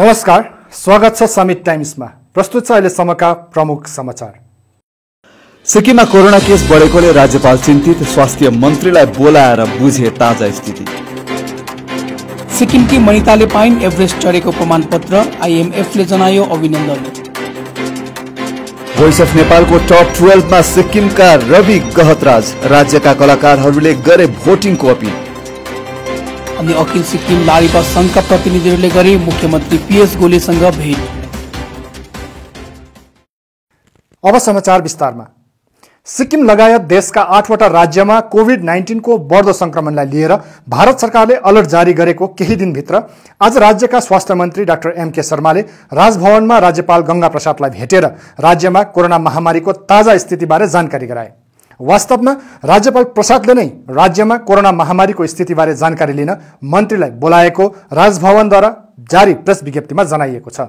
नमस्कार स्वागत छ समिट टाइम्समा प्रस्तुत छ अहिलेसम्मका प्रमुख समाचार सिक्किममा कोरोना केस बढेकोले राज्यपाल चिन्तित स्वास्थ्य मन्त्रीलाई बोलाएर बुझे ताजा स्थिति सिक्किमकी मनिताले पाइन एभरेस्ट चढेको प्रमाणपत्र आइएमएफले जनायो अभिनन्दन भोइस अफ नेपालको टप टुवेल्भमा सिक्किमका रवि गहतराज राज्यका कलाकारहरूले गरे भोटिङको अपिल अनि अखिल सिक्किम लालिपा संघका प्रतिनिधिहरूले गरे मुख्यमन्त्री पीएस गोलेसँग भेट अब समाचार विस्तारमा सिक्किम लगायत देशका आठवटा राज्यमा कोभिड नाइन्टिनको बढ्दो सङ्क्रमणलाई लिएर भारत सरकारले अलर्ट जारी गरेको केही दिनभित्र आज राज्यका स्वास्थ्य मन्त्री डाक्टर एमके शर्माले राजभवनमा राज्यपाल गङ्गा प्रसादलाई भेटेर राज्यमा कोरोना महामारीको ताजा स्थितिबारे जानकारी गराए वास्तवमा राज्यपाल प्रसादले नै राज्यमा कोरोना महामारीको स्थितिबारे जानकारी लिन मन्त्रीलाई बोलाएको राजभवनद्वारा जारी प्रेस विज्ञप्तिमा जनाइएको छ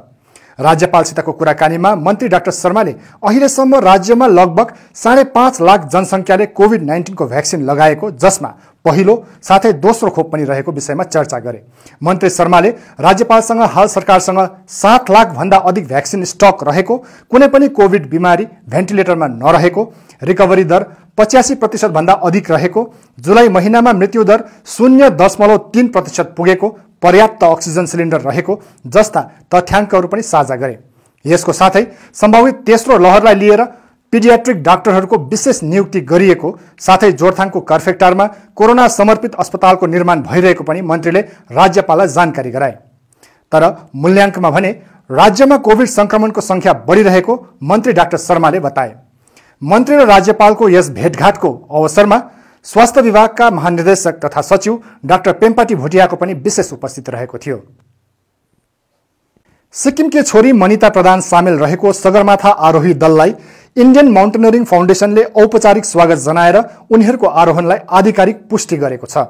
राज्यपालसितको कुराकानीमा मन्त्री डाक्टर शर्माले अहिलेसम्म राज्यमा लगभग साढे पाँच लाख जनसङ्ख्याले कोभिड नाइन्टिनको भ्याक्सिन लगाएको जसमा पहिलो साथै दोस्रो खोप पनि रहेको विषयमा चर्चा गरे मन्त्री शर्माले राज्यपालसँग हाल सरकारसँग सात लाखभन्दा अधिक भ्याक्सिन स्टक रहेको कुनै पनि कोभिड बिमारी भेन्टिलेटरमा नरहेको रिकभरी दर पच्यासी प्रतिशतभन्दा अधिक रहेको जुलाई महिनामा मृत्युदर शून्य दशमलव तिन प्रतिशत पुगेको पर्याप्त अक्सिजन सिलिन्डर रहेको जस्ता तथ्याङ्कहरू पनि साझा गरे यसको साथै सम्भावित तेस्रो लहरलाई लिएर पिडियाट्रिक डाक्टरहरूको विशेष नियुक्ति गरिएको साथै जोरथाङको कर्फेक्टारमा कोरोना समर्पित अस्पतालको निर्माण भइरहेको पनि मन्त्रीले राज्यपाललाई जानकारी गराए तर मूल्याङ्कमा भने राज्यमा कोभिड सङ्क्रमणको सङ्ख्या बढिरहेको मन्त्री डाक्टर शर्माले बताए मन्त्री र राज्यपालको यस भेटघाटको अवसरमा स्वास्थ्य विभागका महानिर्देशक तथा सचिव डाक्टर पेम्पाटी भोटियाको पनि विशेष उपस्थित रहेको थियो सिक्किमकी छोरी मनिता प्रधान सामेल रहेको सगरमाथा आरोही दललाई इन्डियन माउन्टेनरिङ फाउन्डेसनले औपचारिक स्वागत जनाएर उनीहरूको आरोहणलाई आधिकारिक पुष्टि गरेको छ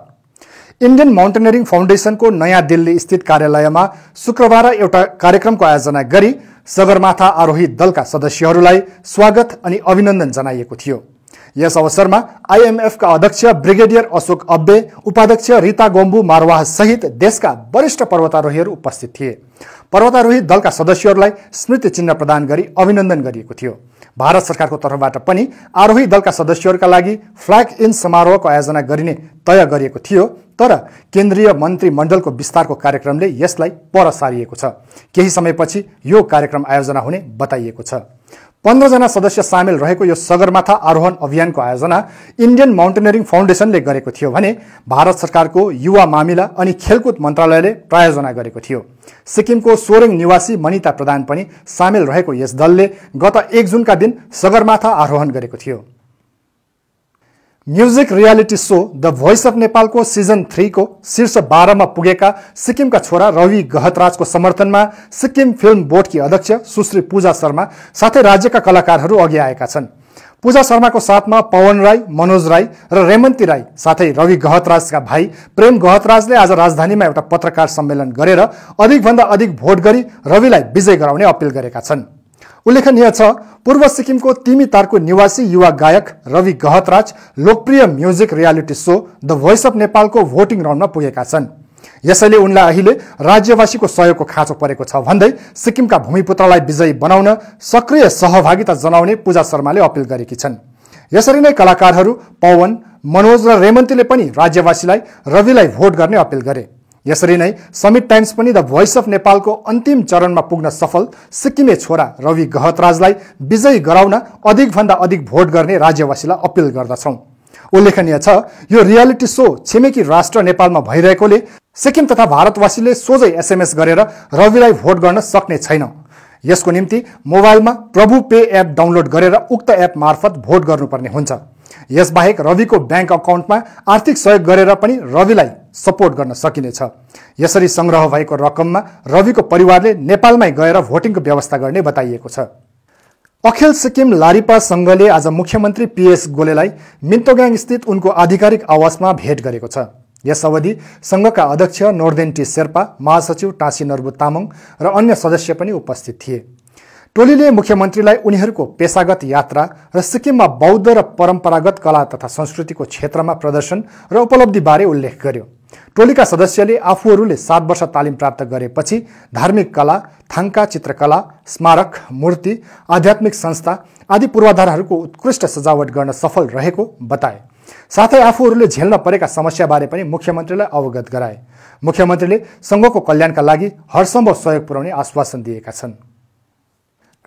इन्डियन माउन्टेनरिङ फाउन्डेसनको नयाँ दिल्ली स्थित कार्यालयमा शुक्रबार एउटा कार्यक्रमको आयोजना गरी सगरमाथा आरोही दलका सदस्यहरूलाई स्वागत अनि अभिनन्दन जनाइएको थियो यस अवसरमा आइएमएफका अध्यक्ष ब्रिगेडियर अशोक अब्बे उपाध्यक्ष रिता गोम्बु मारवाह सहित देशका वरिष्ठ पर्वतारोहीहरू उपस्थित थिए पर्वतारोही दलका सदस्यहरूलाई स्मृति चिन्ह प्रदान गरी अभिनन्दन गरिएको थियो भारत सरकारको तर्फबाट पनि आरोही दलका सदस्यहरूका लागि फ्ल्याग इन समारोहको आयोजना गरिने तय गरिएको थियो तर केन्द्रीय मन्त्रीमण्डलको विस्तारको कार्यक्रमले यसलाई पर सारिएको छ केही समयपछि यो कार्यक्रम आयोजना हुने बताइएको छ पन्ध्रजना सदस्य सामेल रहेको यो सगरमाथा आरोहण अभियानको आयोजना इन्डियन माउन्टेनियरिङ फाउन्डेसनले गरेको थियो भने भारत सरकारको युवा मामिला अनि खेलकुद मन्त्रालयले प्रायोजना गरेको थियो सिक्किमको सोरेङ निवासी मनिता प्रधान पनि सामेल रहेको यस दलले गत एक जुनका दिन सगरमाथा आरोहण गरेको थियो music reality show the voice of नेपालको सिजन थ्रीको शीर्ष बाह्रमा पुगेका सिक्किमका छोरा रवि गहतराजको समर्थनमा सिक्किम फिल्म बोर्डकी अध्यक्ष सुश्री पूजा शर्मा साथै राज्यका कलाकारहरू अघि आएका छन् पूजा शर्माको साथमा पवन राई मनोज राई र रेमन्ती राई साथै रवि गहतराजका भाइ प्रेम गहतराजले आज राजधानीमा एउटा पत्रकार सम्मेलन गरेर अधिकभन्दा अधिक भोट गरी रविलाई विजय गराउने अपिल गरेका छन् उल्लेखनीय छ पूर्व सिक्किमको तिमी तारको निवासी युवा गायक रवि गहतराज लोकप्रिय music reality show the voice of नेपालको भोटिङ राउन्डमा पुगेका छन् यसैले उनलाई अहिले राज्यवासीको सहयोगको खाँचो परेको छ भन्दै सिक्किमका भूमिपुत्रलाई विजयी बनाउन सक्रिय सहभागिता जनाउने पूजा शर्माले अपिल गरेकी छन् यसरी नै कलाकारहरू पवन मनोज र रेमन्तीले पनि राज्यवासीलाई रविलाई भोट गर्ने अपिल गरे यसरी नै समिट टाइम्स पनि द भोइस अफ नेपालको अन्तिम चरणमा पुग्न सफल सिक्किमे छोरा रवि गहतराजलाई विजयी गराउन अधिकभन्दा अधिक भोट गर्ने राज्यवासीलाई अपिल गर्दछौँ उल्लेखनीय छ यो रियालिटी सो छिमेकी राष्ट्र नेपालमा भइरहेकोले सिक्किम तथा भारतवासीले सोझै एसएमएस गरेर रविलाई भोट गर्न सक्ने छैन यसको निम्ति मोबाइलमा प्रभु पे एप डाउनलोड गरेर उक्त एप मार्फत भोट गर्नुपर्ने हुन्छ यसबाहेक रविको ब्याङ्क अकाउन्टमा आर्थिक सहयोग गरेर पनि रविलाई सपोर्ट गर्न सकिनेछ यसरी सङ्ग्रह भएको रकममा रविको परिवारले नेपालमै गएर भोटिङको व्यवस्था गर्ने बताइएको छ अखिल सिक्किम लारिपा सङ्घले आज मुख्यमन्त्री पिएस गोलेलाई मिन्तोगाङ स्थित उनको आधिकारिक आवासमा भेट गरेको छ यस अवधि सङ्घका अध्यक्ष नोर्देन टी शेर्पा महासचिव टाँसी नर्बु तामाङ र अन्य सदस्य पनि उपस्थित थिए टोलीले मुख्यमन्त्रीलाई उनीहरूको पेसागत यात्रा र सिक्किममा बौद्ध र परम्परागत कला तथा संस्कृतिको क्षेत्रमा प्रदर्शन र उपलब्धिबारे उल्लेख गर्यो टोलीका सदस्यले आफूहरूले सात वर्ष तालिम प्राप्त गरेपछि धार्मिक कला थाङ्का चित्रकला स्मारक मूर्ति आध्यात्मिक संस्था आदि पूर्वाधारहरूको उत्कृष्ट सजावट गर्न सफल रहेको बताए साथै आफूहरूले झेल्न परेका समस्याबारे पनि मुख्यमन्त्रीलाई अवगत गराए मुख्यमन्त्रीले सङ्घको कल्याणका लागि हरसम्भव सहयोग पुर्याउने आश्वासन दिएका छन्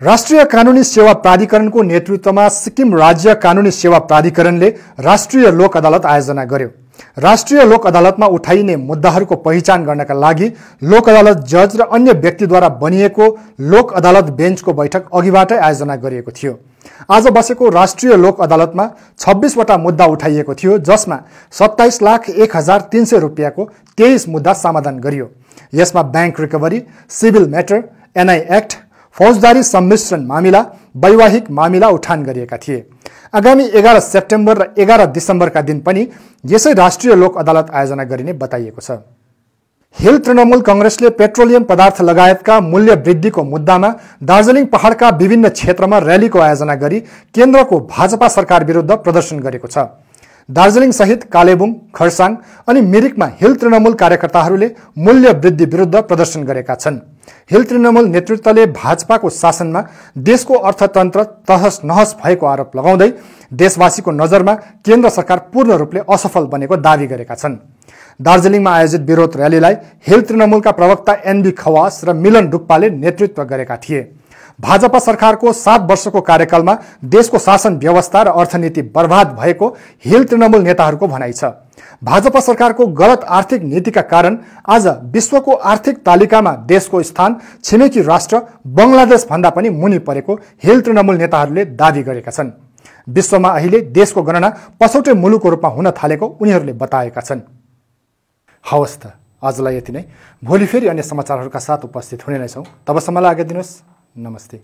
राष्ट्रिय कानुनी सेवा प्राधिकरणको नेतृत्वमा सिक्किम राज्य कानुनी सेवा प्राधिकरणले राष्ट्रिय लोक अदालत आयोजना गर्यो राष्ट्रिय लोक अदालतमा उठाइने मुद्दाहरूको पहिचान गर्नका लागि लोक अदालत जज र अन्य व्यक्तिद्वारा बनिएको लोक अदालत बेन्चको बैठक अघिबाटै आयोजना गरिएको थियो आज बसेको राष्ट्रिय लोक अदालतमा छब्बिसवटा मुद्दा उठाइएको थियो जसमा सत्ताइस लाख एक हजार तिन सय रुपियाँको तेइस मुद्दा समाधान गरियो यसमा bank recovery civil matter NI act फौजदारी सम्मिश्रण मामिला वैवाहिक मामिला उठान गरिएका थिए आगामी एघार सेप्टेम्बर र एघार दिसम्बरका दिन पनि यसै राष्ट्रिय लोक अदालत आयोजना गरिने बताइएको छ हिल तृणमूल कङ्ग्रेसले पेट्रोलियम पदार्थ लगायतका मूल्य वृद्धिको मुद्दामा दार्जिलिङ पहाड़का विभिन्न क्षेत्रमा र्यालीको आयोजना गरी केन्द्रको भाजपा सरकार विरुद्ध प्रदर्शन गरेको छ दार्जिलिङ सहित कालेबुङ खरसाङ अनि मिरिकमा हिल तृणमूल कार्यकर्ताहरूले मूल्य वृद्धि विरुद्ध प्रदर्शन गरेका छन् हिल तृणमूल नेतृत्वले भाजपाको शासनमा देशको अर्थतन्त्र तहस नहस भएको आरोप लगाउँदै देशवासीको नजरमा केन्द्र सरकार पूर्ण रूपले असफल बनेको दावी गरेका छन् दार्जिलिङमा आयोजित विरोध र्यालीलाई हिल तृणमूलका प्रवक्ता एनबी खवास र मिलन डुक्पाले नेतृत्व गरेका थिए भाजपा सरकारको सात वर्षको कार्यकालमा देशको शासन व्यवस्था र अर्थनीति बर्बाद भएको हिल तृणमूल नेताहरूको भनाइ छ भाजपा सरकारको गलत आर्थिक नीतिका कारण आज विश्वको आर्थिक तालिकामा देशको स्थान छिमेकी राष्ट्र भन्दा पनि मुनि परेको हिल तृणमूल नेताहरूले दावी गरेका छन् विश्वमा अहिले देशको गणना पछौटे मुलुकको रूपमा हुन थालेको उनीहरूले बताएका छन् हवस् त आजलाई यति नै भोलि फेरि अन्य समाचारहरूका साथ उपस्थित हुने नै छौँ तबसम्मलाई आज्ञा नमस्ते